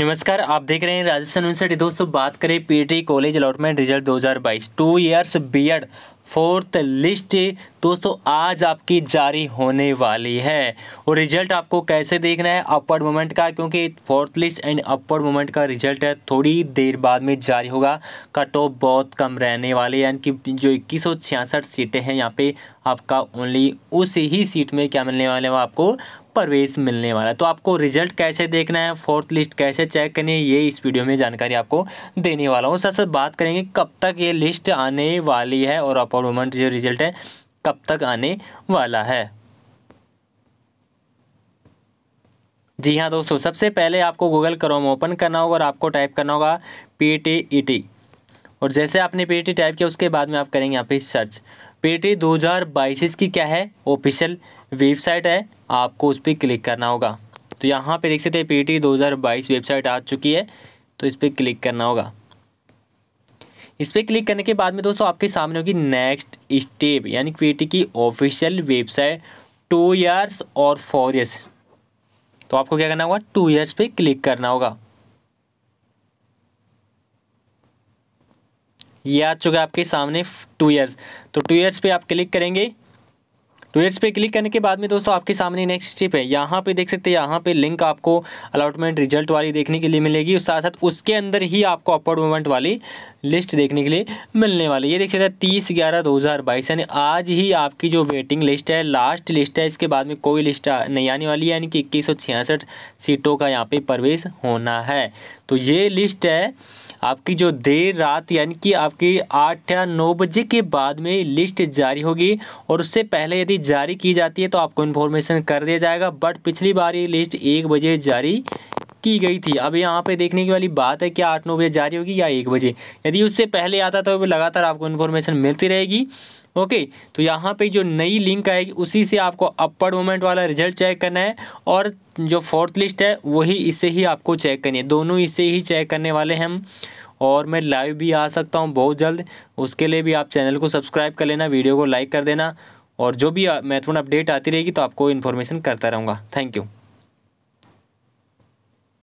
नमस्कार आप देख रहे हैं राजस्थान यूनिवर्सिटी दोस्तों बात करें PT college allotment result 2022 to B Ed fourth list दोस्तों आज आपकी जारी होने वाली है और रिजल्ट आपको कैसे देखना है अपवर्ड मोमेंट का क्योंकि fourth list and upward moment का रिजल्ट है थोड़ी देर बाद में जारी होगा कट ऑफ बहुत कम रहने वाले यानी कि जो इक्कीस सीटें हैं यहाँ पे आपका ओनली उस ही सीट में क्या मिलने वाले हैं आपको प्रवेश मिलने वाला है तो आपको रिजल्ट कैसे देखना है फोर्थ लिस्ट कैसे चेक करनी है ये इस वीडियो में जानकारी आपको देने वाला हूँ साथ साथ बात करेंगे कब तक ये लिस्ट आने वाली है और अपॉइंटमेंट जो रिजल्ट है कब तक आने वाला है जी हाँ दोस्तों सबसे पहले आपको गूगल क्रोम ओपन करना होगा और आपको टाइप करना होगा पी टी ई टी और जैसे आपने पी टी टाइप किया उसके बाद में आप करेंगे यहाँ पे सर्च हज़ार 2022 की क्या है ऑफिशियल वेबसाइट है आपको उस पर क्लिक करना होगा तो यहाँ पे देख सकते हैं हज़ार 2022 वेबसाइट आ चुकी है तो इस पर क्लिक करना होगा इस पर क्लिक करने के बाद में दोस्तों आपके सामने होगी नेक्स्ट स्टेप यानी पेटी की ऑफिशियल वेबसाइट टू ईयर्स और फोर ईयर्स तो आपको क्या करना होगा टू ईयर्स पे क्लिक करना होगा ये आ चुका है आपके सामने टू ईयर्स तो टू ईयर्स पे आप क्लिक करेंगे टू ईयर्स पे क्लिक करने के बाद में दोस्तों आपके सामने नेक्स्ट स्टेप है यहाँ पे देख सकते हैं यहाँ पे लिंक आपको अलॉटमेंट रिजल्ट वाली देखने के लिए मिलेगी साथ साथ उसके अंदर ही आपको अपर्ड मूवमेंट वाली लिस्ट देखने के लिए मिलने वाली ये देख सकते हैं तीस ग्यारह दो हज़ार बाईस यानी आज ही आपकी जो वेटिंग लिस्ट है लास्ट लिस्ट है इसके बाद में कोई लिस्ट नहीं आने वाली है यानी कि इक्कीस सीटों का यहाँ पर प्रवेश होना है तो ये लिस्ट है आपकी जो देर रात यानी कि आपकी आठ या नौ बजे के बाद में लिस्ट जारी होगी और उससे पहले यदि जारी की जाती है तो आपको इन्फॉर्मेशन कर दिया जाएगा बट पिछली बार ये लिस्ट एक बजे जारी की गई थी अब यहाँ पे देखने की वाली बात है क्या आठ नौ बजे जारी होगी या एक बजे यदि उससे पहले आता तो लगातार आपको इन्फॉर्मेशन मिलती रहेगी ओके तो यहाँ पे जो नई लिंक आएगी उसी से आपको अपर मोमेंट वाला रिजल्ट चेक करना है और जो फोर्थ लिस्ट है वही इससे ही आपको चेक करनी है दोनों इससे ही चेक करने वाले हैं हम और मैं लाइव भी आ सकता हूँ बहुत जल्द उसके लिए भी आप चैनल को सब्सक्राइब कर लेना वीडियो को लाइक कर देना और जो भी महत्वपूर्ण अपडेट आती रहेगी तो आपको इन्फॉर्मेशन करता रहूँगा थैंक यू